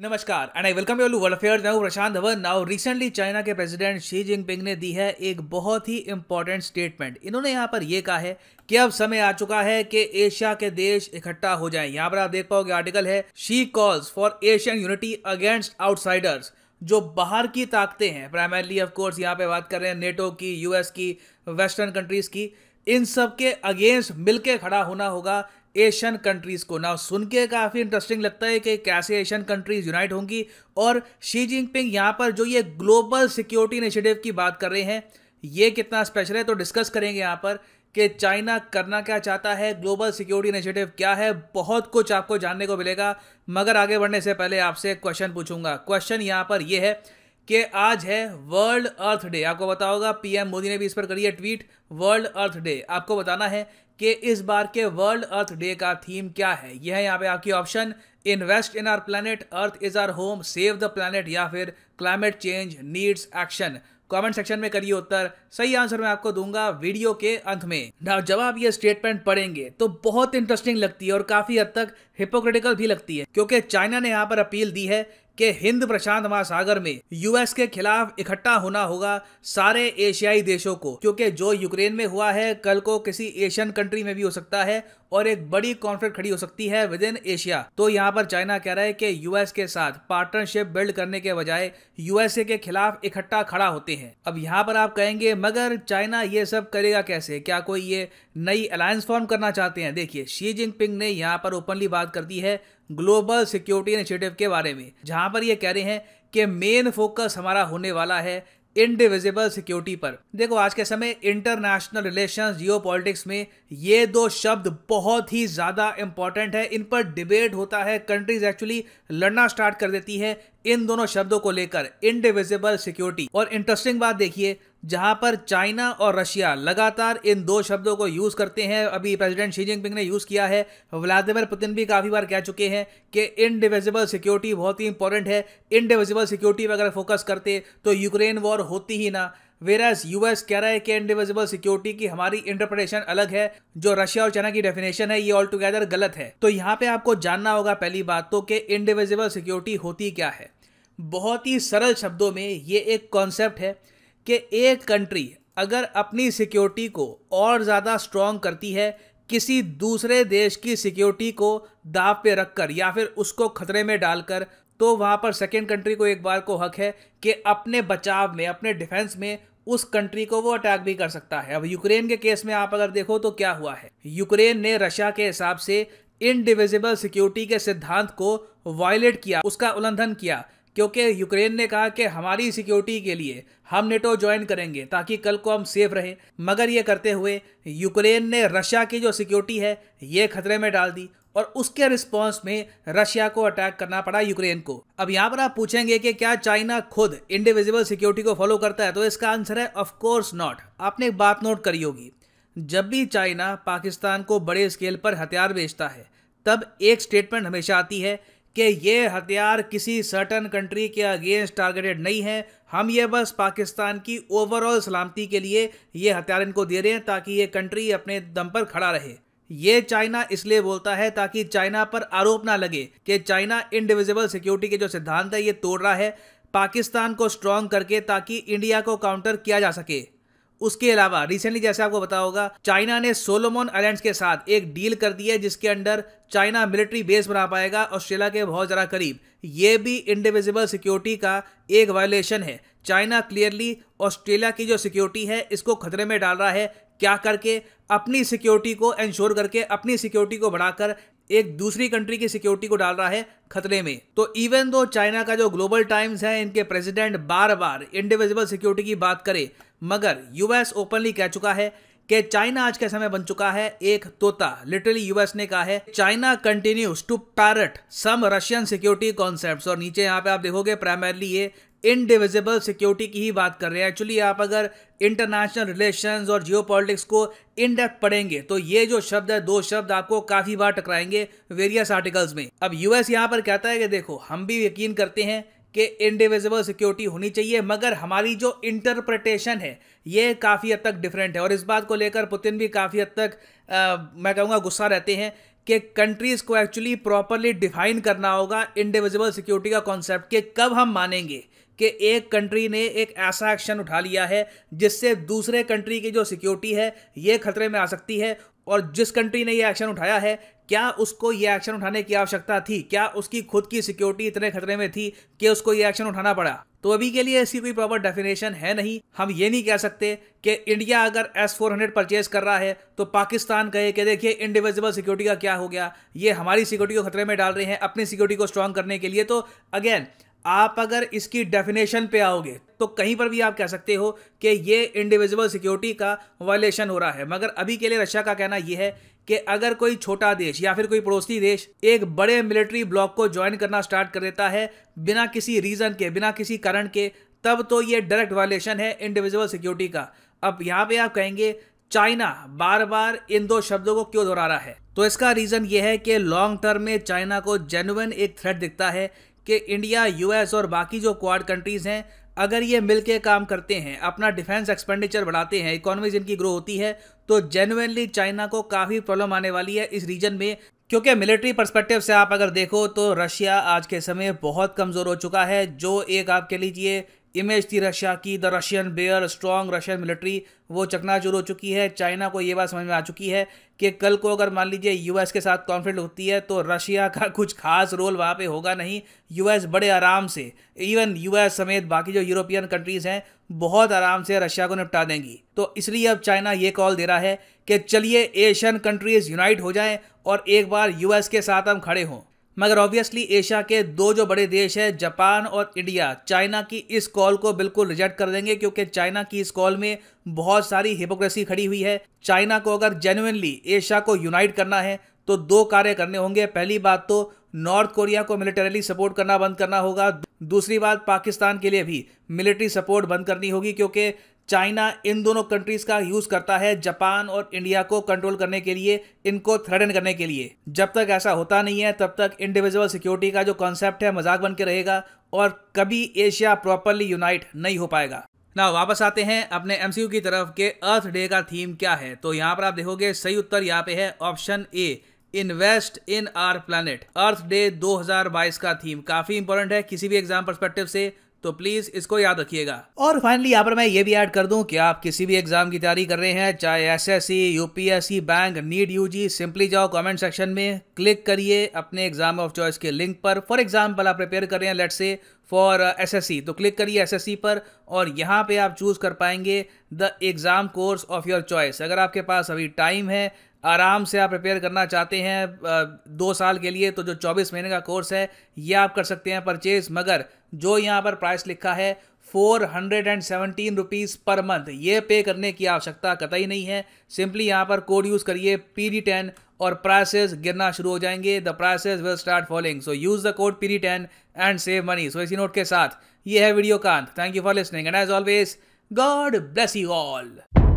नमस्कार and I welcome your world affair मैं Prashant Dhawan now recently China के प्रेसिडेंट शी जिनपिंग ने दी है एक बहुत ही इंपॉर्टेंट स्टेटमेंट इन्होंने यहां पर यह कहा है कि अब समय आ चुका है कि एशिया के देश इकट्ठा हो जाएं यहां पर आप देख पाओगे आर्टिकल है Xi calls for Asian unity against outsiders जो बाहर की ताकतें हैं प्राइमरली ऑफकोर्स यहाँ पे बात कर रहे हैं नेटो की यूएस की वेस्टर्न कंट्रीज़ की इन सब के अगेंस्ट मिलके खड़ा होना होगा एशियन कंट्रीज़ को ना सुन के काफ़ी इंटरेस्टिंग लगता है कि कैसे एशियन कंट्रीज़ यूनाइट होंगी और शी जिनपिंग यहां पर जो ये ग्लोबल सिक्योरिटी इनिशिएटिव की बात कर रहे हैं ये कितना स्पेशल है तो डिस्कस करेंगे यहां पर कि चाइना करना क्या चाहता है ग्लोबल सिक्योरिटी इनिशिएटिव क्या है बहुत कुछ आपको जानने को मिलेगा मगर आगे बढ़ने से पहले आपसे क्वेश्चन पूछूंगा क्वेश्चन यहाँ पर यह है कि आज है वर्ल्ड अर्थ डे आपको पता होगा पीएम मोदी ने भी इस पर करी है ट्वीट वर्ल्ड अर्थ डे आपको बताना है कि इस बार के वर्ल्ड अर्थ डे का थीम क्या है यह है यहाँ पे आपकी option invest in our planet earth is our home save the planet या फिर climate change needs action comment section में करिए उत्तर सही आंसर मैं आपको दूंगा वीडियो के अंत में ना जब आप ये स्टेटमेंट पढ़ेंगे तो बहुत इंटरेस्टिंग लगती है और काफी हद तक हिपोक्रिटिकल भी लगती है क्योंकि चाइना ने यहाँ पर अपील दी है कि हिंद प्रशांत महासागर में यूएस के खिलाफ इकट्ठा होना होगा सारे एशियाई देशों को क्योंकि जो यूक्रेन में हुआ है कल को किसी एशियन कंट्री में भी हो सकता है और एक बड़ी कॉन्फ्लिक्ट खड़ी हो सकती है विद इन एशिया तो यहाँ पर चाइना कह रहा है कि यूएस के साथ पार्टनरशिप बिल्ड करने के बजाय यूएसए के खिलाफ इकट्ठा खड़ा होते हैं अब यहाँ पर आप कहेंगे मगर चाइना ये सब करेगा कैसे क्या कोई ये नई अलायंस फॉर्म करना चाहते हैं देखिए शी जिनपिंग ने यहाँ पर ओपनली बात कर दी है ग्लोबल सिक्योरिटी इनिशिएटिव के बारे में जहां पर ये कह रहे हैं कि मेन फोकस हमारा होने वाला है इनडिविजिबल सिक्योरिटी पर देखो आज के समय इंटरनेशनल रिलेशंस जियो में ये दो शब्द बहुत ही ज़्यादा इंपॉर्टेंट है इन पर डिबेट होता है कंट्रीज एक्चुअली लड़ना स्टार्ट कर देती है इन दोनों शब्दों को लेकर इंडिविजिबल सिक्योरिटी और इंटरेस्टिंग बात देखिए जहां पर चाइना और रशिया लगातार इन दो शब्दों को यूज़ करते हैं अभी प्रेसिडेंट शी जिनपिंग ने यूज़ किया है व्लादिमिर पुतिन भी काफ़ी बार कह चुके हैं कि इनडिविजिबल सिक्योरिटी बहुत ही इंपॉर्टेंट है इनडिविजिबल सिक्योरिटी पर अगर फोकस करते तो यूक्रेन वॉर होती ही ना यू यूएस कह रहा है कि इंडिविजिबल सिक्योरिटी की हमारी इंटरप्रिटेशन अलग है जो रशिया और चाइना की डेफिनेशन है ये ऑल टुगेदर गलत है तो यहाँ पे आपको जानना होगा पहली बात तो कि इंडिविजिबल सिक्योरिटी होती क्या है बहुत ही सरल शब्दों में ये एक कॉन्सेप्ट है कि एक कंट्री अगर अपनी सिक्योरिटी को और ज़्यादा स्ट्रॉन्ग करती है किसी दूसरे देश की सिक्योरिटी को दाव पे रखकर या फिर उसको खतरे में डालकर तो वहाँ पर सेकेंड कंट्री को एक बार को हक है कि अपने बचाव में अपने डिफेंस में उस कंट्री को वो अटैक भी कर सकता है अब यूक्रेन के केस में आप अगर देखो तो क्या हुआ है यूक्रेन ने रशिया के हिसाब से इनडिविजिबल सिक्योरिटी के सिद्धांत को वायलेट किया उसका उल्लंघन किया क्योंकि यूक्रेन ने कहा कि हमारी सिक्योरिटी के लिए हम नेटो ज्वाइन करेंगे ताकि कल को हम सेफ रहें मगर ये करते हुए यूक्रेन ने रशिया की जो सिक्योरिटी है ये खतरे में डाल दी और उसके रिस्पांस में रशिया को अटैक करना पड़ा यूक्रेन को अब यहाँ पर आप पूछेंगे कि क्या चाइना खुद इंडिविजुअल सिक्योरिटी को फॉलो करता है तो इसका आंसर है ऑफ कोर्स नॉट आपने एक बात नोट करी होगी जब भी चाइना पाकिस्तान को बड़े स्केल पर हथियार बेचता है तब एक स्टेटमेंट हमेशा आती है कि ये हथियार किसी सर्टन कंट्री के अगेंस्ट टारगेटेड नहीं है हम ये बस पाकिस्तान की ओवरऑल सलामती के लिए ये हथियार इनको दे रहे हैं ताकि ये कंट्री अपने दम पर खड़ा रहे ये चाइना इसलिए बोलता है ताकि चाइना पर आरोप ना लगे कि चाइना इनडिविजिबल सिक्योरिटी के जो सिद्धांत है ये तोड़ रहा है पाकिस्तान को स्ट्रांग करके ताकि इंडिया को काउंटर किया जा सके उसके अलावा रिसेंटली जैसे आपको बता होगा चाइना ने सोलोमोन आइलैंड के साथ एक डील कर दी है जिसके अंडर चाइना मिलिट्री बेस बना पाएगा ऑस्ट्रेलिया के बहुत ज़्यादा करीब ये भी इंडिविजिबल सिक्योरिटी का एक वायोलेशन है चाइना क्लियरली ऑस्ट्रेलिया की जो सिक्योरिटी है इसको खतरे में डाल रहा है क्या करके अपनी सिक्योरिटी को एंश्योर करके अपनी सिक्योरिटी को बढ़ाकर एक दूसरी कंट्री की सिक्योरिटी को डाल रहा है खतरे में तो इवन दो चाइना का जो ग्लोबल टाइम्स है इनके प्रेसिडेंट बार बार इंडिविजुअल सिक्योरिटी की बात करे मगर यूएस ओपनली कह चुका है कि चाइना आज के समय बन चुका है एक तोता लिटरली यूएस ने कहा है China continues to parrot some Russian security concepts और नीचे यहाँ पे आप देखोगे प्राइमरली ये इनडिविजिबल सिक्योरिटी की ही बात कर रहे हैं एक्चुअली आप अगर इंटरनेशनल रिलेशंस और जियो को इन डेप्थ पढ़ेंगे तो ये जो शब्द है दो शब्द आपको काफ़ी बार टकराएंगे वेरियस आर्टिकल्स में अब यूएस यहाँ पर कहता है कि देखो हम भी यकीन करते हैं कि इंडिविजिबल सिक्योरिटी होनी चाहिए मगर हमारी जो इंटरप्रटेशन है ये काफ़ी हद तक डिफरेंट है और इस बात को लेकर पुतिन भी काफ़ी हद तक आ, मैं कहूँगा गुस्सा रहते हैं कि कंट्रीज़ को एक्चुअली प्रॉपरली डिफाइन करना होगा इंडिविजिबल सिक्योरिटी का कॉन्सेप्ट कि कब हम मानेंगे कि एक कंट्री ने एक ऐसा एक्शन उठा लिया है जिससे दूसरे कंट्री की जो सिक्योरिटी है ये खतरे में आ सकती है और जिस कंट्री ने ये एक्शन उठाया है क्या उसको ये एक्शन उठाने की आवश्यकता थी क्या उसकी खुद की सिक्योरिटी इतने खतरे में थी कि उसको ये एक्शन उठाना पड़ा तो अभी के लिए ऐसी कोई प्रॉपर डेफिनेशन है नहीं हम ये नहीं कह सकते कि इंडिया अगर एस फोर हंड्रेड परचेज कर रहा है तो पाकिस्तान कहे कि देखिए इंडिविजिबल सिक्योरिटी का क्या हो गया ये हमारी सिक्योरिटी को खतरे में डाल रहे हैं अपनी सिक्योरिटी को स्ट्रांग करने के लिए तो अगेन आप अगर इसकी डेफिनेशन पे आओगे तो कहीं पर भी आप कह सकते हो कि ये इंडिविजुअल सिक्योरिटी का वायलेशन हो रहा है मगर अभी के लिए रशिया का कहना यह है कि अगर कोई छोटा देश या फिर कोई पड़ोसी देश एक बड़े मिलिट्री ब्लॉक को ज्वाइन करना स्टार्ट कर देता है बिना किसी रीज़न के बिना किसी कारण के तब तो ये डायरेक्ट वायलेशन है इंडिविजुअल सिक्योरिटी का अब यहाँ पे आप कहेंगे चाइना बार बार इन दो शब्दों को क्यों दोहरा रहा है तो इसका रीज़न यह है कि लॉन्ग टर्म में चाइना को जेनुअन एक थ्रेट दिखता है कि इंडिया यूएस और बाकी जो क्वाड कंट्रीज़ हैं अगर ये मिलके काम करते हैं अपना डिफेंस एक्सपेंडिचर बढ़ाते हैं इकोनॉमी इनकी ग्रो होती है तो जेनुअनली चाइना को काफ़ी प्रॉब्लम आने वाली है इस रीजन में क्योंकि मिलिट्री पर्सपेक्टिव से आप अगर देखो तो रशिया आज के समय बहुत कमज़ोर हो चुका है जो एक आप कह लीजिए इमेज थी रशिया की the Russian bear strong Russian military वो चकनाचूर हो चुकी है चाइना को ये बात समझ में आ चुकी है कि कल को अगर मान लीजिए यूएस के साथ कॉन्फ्लिक्ट होती है तो रशिया का कुछ खास रोल वहाँ पे होगा नहीं यूएस बड़े आराम से इवन यूएस समेत बाकी जो यूरोपियन कंट्रीज़ हैं बहुत आराम से रशिया को निपटा देंगी तो इसलिए अब चाइना ये कॉल दे रहा है कि चलिए एशियन कंट्रीज़ यूनाइट हो जाएँ और एक बार यूएस के साथ हम खड़े हों मगर ऑब्वियसली एशिया के दो जो बड़े देश हैं जापान और इंडिया चाइना की इस कॉल को बिल्कुल रिजेक्ट कर देंगे क्योंकि चाइना की इस कॉल में बहुत सारी हिपोक्रेसी खड़ी हुई है चाइना को अगर जेन्युनली एशिया को यूनाइट करना है तो दो कार्य करने होंगे पहली बात तो नॉर्थ कोरिया को मिलिटरली सपोर्ट करना बंद करना होगा दूसरी बात पाकिस्तान के लिए भी मिलिट्री सपोर्ट बंद करनी होगी क्योंकि चाइना इन दोनों कंट्रीज का यूज़ करता है जापान और इंडिया को कंट्रोल करने के लिए इनको थ्रेडन करने के लिए जब तक ऐसा होता नहीं है तब तक इंडिविजुअल सिक्योरिटी का जो कॉन्सेप्ट है मजाक बन के रहेगा और कभी एशिया प्रॉपरली यूनाइट नहीं हो पाएगा ना वापस आते हैं अपने एमसीयू की तरफ के अर्थ डे का थीम क्या है तो यहाँ पर आप देखोगे सही उत्तर यहाँ पे है option A invest in our planet earth day 2022 का थीम काफी इंपॉर्टेंट है किसी भी एग्जाम परस्पेक्टिव से तो प्लीज इसको याद रखिएगा और फाइनली यहाँ पर मैं ये भी ऐड कर दूं कि आप किसी भी एग्जाम की तैयारी कर रहे हैं चाहे SSC, UPSC bank NEET UG simply जाओ कमेंट सेक्शन में क्लिक करिए अपने एग्जाम ऑफ चॉइस के लिंक पर फॉर एग्जाम्पल आप प्रिपेयर कर रहे हैं लेट से फॉर एस एस सी तो क्लिक करिए एस एस सी पर और यहाँ पे आप चूज कर पाएंगे the exam course of your choice अगर आपके पास अभी टाइम है आराम से आप प्रिपेयर करना चाहते हैं uh, दो साल के लिए तो जो 24 महीने का कोर्स है ये आप कर सकते हैं परचेज मगर जो यहाँ पर प्राइस लिखा है four hundred and seventeen rupees per month ये पे करने की आवश्यकता कतई नहीं है सिंपली यहाँ पर कोड यूज़ करिए पी डी टेन और प्राइसेस गिरना शुरू हो जाएंगे the prices will start falling so use the code P D ten and save money so इसी नोट के साथ ये है वीडियो का अंत thank you for listening and as always God bless you all